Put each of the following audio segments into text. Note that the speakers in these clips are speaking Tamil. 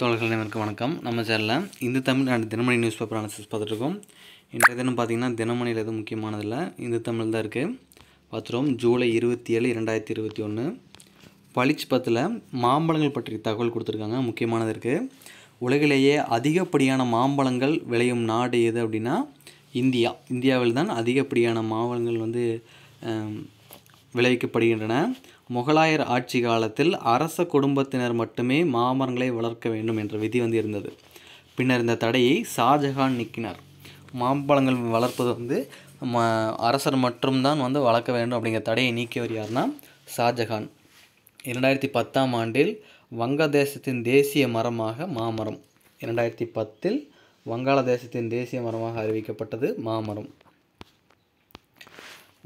தோழர்கள் அனைவருக்கும் வணக்கம் நம்ம சேனலில் Hindu Tamil and Dinamani newspaper analysis பார்த்துட்ருக்கோம் இன்றைய தினம் பார்த்தீங்கன்னா தினமணியில் எதுவும் முக்கியமானதில்லை இந்து தமிழ் தான் இருக்குது பார்த்துருவோம் ஜூலை இருபத்தி ஏழு இரண்டாயிரத்தி இருபத்தி ஒன்று பளிச்சு பத்தில் மாம்பழங்கள் பற்றி தகவல் கொடுத்துருக்காங்க முக்கியமானது இருக்குது உலகிலேயே அதிகப்படியான மாம்பழங்கள் விளையும் நாடு எது அப்படின்னா இந்தியா இந்தியாவில் தான் அதிகப்படியான மாம்பழங்கள் வந்து விளைவிக்கப்படுகின்றன முகலாயர் ஆட்சி காலத்தில் அரச குடும்பத்தினர் மட்டுமே மாமரங்களை வளர்க்க வேண்டும் என்ற விதி வந்து இருந்தது பின்னர் இந்த தடையை ஷாஜஹான் நீக்கினார் மாம்பழங்கள் வளர்ப்பது வந்து ம அரசர் மட்டும்தான் வந்து வளர்க்க வேண்டும் அப்படிங்கிற தடையை நீக்கியவர் யார்னா ஷாஜஹான் இரண்டாயிரத்தி பத்தாம் ஆண்டில் வங்கதேசத்தின் தேசிய மரமாக மாமரம் இரண்டாயிரத்தி பத்தில் வங்காளதேசத்தின் தேசிய மரமாக அறிவிக்கப்பட்டது மாமரம்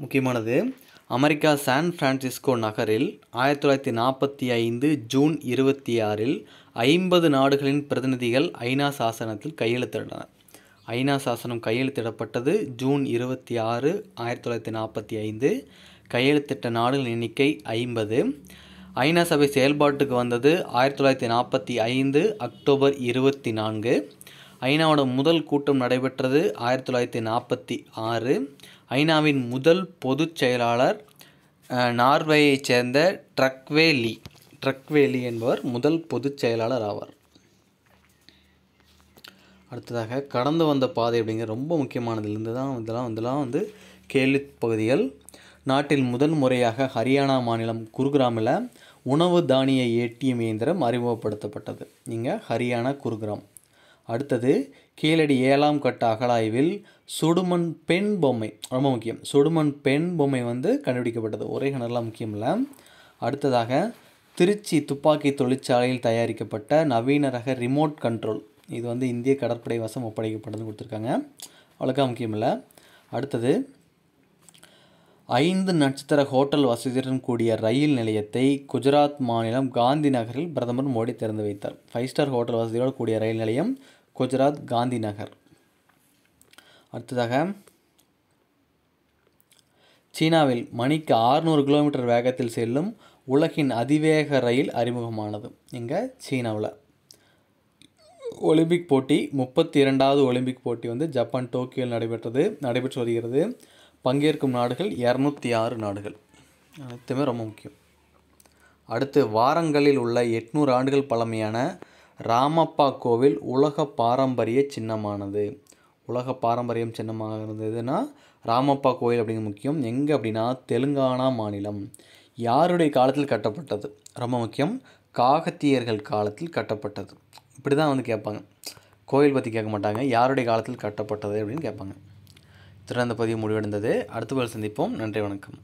முக்கியமானது அமெரிக்கா சான் பிரான்சிஸ்கோ நகரில் ஆயிரத்தி தொள்ளாயிரத்தி நாற்பத்தி ஐந்து ஜூன் இருபத்தி ஆறில் ஐம்பது நாடுகளின் பிரதிநிதிகள் ஐநா சாசனத்தில் கையெழுத்திடனர் ஐநா சாசனம் கையெழுத்திடப்பட்டது ஜூன் இருபத்தி ஆறு ஆயிரத்தி தொள்ளாயிரத்தி நாற்பத்தி ஐந்து கையெழுத்திட்ட நாடுகளின் எண்ணிக்கை ஐம்பது ஐநா சபை செயல்பாட்டுக்கு வந்தது ஆயிரத்தி தொள்ளாயிரத்தி நாற்பத்தி ஐந்து அக்டோபர் இருபத்தி நான்கு ஐநாவோட முதல் கூட்டம் நடைபெற்றது ஆயிரத்தி தொள்ளாயிரத்தி நாற்பத்தி ஆறு ஐநாவின் முதல் பொதுச் செயலாளர் நார்வேயைச் சேர்ந்த ட்ரக்வேலி ட்ரக்வேலி என்பவர் முதல் பொதுச் செயலாளர் ஆவார் அடுத்ததாக கடந்து வந்த பாதை அப்படிங்கிற ரொம்ப முக்கியமானதுலேருந்து தான் இதெல்லாம் இதெல்லாம் வந்து கேள்வி பகுதிகள் நாட்டில் முதல் முறையாக ஹரியானா மாநிலம் குருகிராமில் உணவு தானிய ஏடிஎம் இயந்திரம் அறிமுகப்படுத்தப்பட்டது இங்கே ஹரியானா குருகிராம் அடுத்தது கீழடி ஏழாம் கட்ட அகலாய்வில் சுடுமண் பெண் பொம்மை ரொம்ப முக்கியம் சுடுமண் பெண் பொம்மை வந்து கண்டுபிடிக்கப்பட்டது ஒரே கிணறுலாம் முக்கியம் இல்லை அடுத்ததாக திருச்சி துப்பாக்கி தொழிற்சாலையில் தயாரிக்கப்பட்ட நவீன ரக ரிமோட் கண்ட்ரோல் இது வந்து இந்திய கடற்படை வசம் ஒப்படைக்கப்பட்டதுன்னு கொடுத்துருக்காங்க அவ்வளோக்கா முக்கியம் இல்லை அடுத்தது ஐந்து நட்சத்திர ஹோட்டல் வசதியுடன் கூடிய ரயில் நிலையத்தை குஜராத் மாநிலம் காந்தி நகரில் பிரதமர் மோடி திறந்து வைத்தார் ஃபைவ் ஸ்டார் ஹோட்டல் வசதியோடு கூடிய ரயில் நிலையம் குஜராத் காந்தி நகர் அடுத்ததாக சீனாவில் மணிக்கு ஆறுநூறு கிலோமீட்டர் வேகத்தில் செல்லும் உலகின் அதிவேக ரயில் அறிமுகமானது இங்கே சீனாவில் ஒலிம்பிக் போட்டி முப்பத்தி இரண்டாவது ஒலிம்பிக் போட்டி வந்து ஜப்பான் டோக்கியோவில் நடைபெற்றது நடைபெற்று வருகிறது பங்கேற்கும் நாடுகள் இரநூத்தி ஆறு நாடுகள் அனைத்துமே ரொம்ப முக்கியம் அடுத்து வாரங்களில் உள்ள எட்நூறு ஆண்டுகள் பழமையான ராமப்பா கோவில் உலக பாரம்பரிய சின்னமானது உலக பாரம்பரியம் சின்னமாக இருந்ததுன்னா ராமப்பா கோவில் அப்படிங்கிற முக்கியம் எங்கே அப்படின்னா தெலுங்கானா மாநிலம் யாருடைய காலத்தில் கட்டப்பட்டது ரொம்ப முக்கியம் காகத்தியர்கள் காலத்தில் கட்டப்பட்டது இப்படி தான் வந்து கேட்பாங்க கோயில் பற்றி கேட்க மாட்டாங்க யாருடைய காலத்தில் கட்டப்பட்டது அப்படின்னு கேட்பாங்க திறந்த பதிவு முடிவடைந்தது அடுத்த சந்திப்போம் நன்றி வணக்கம்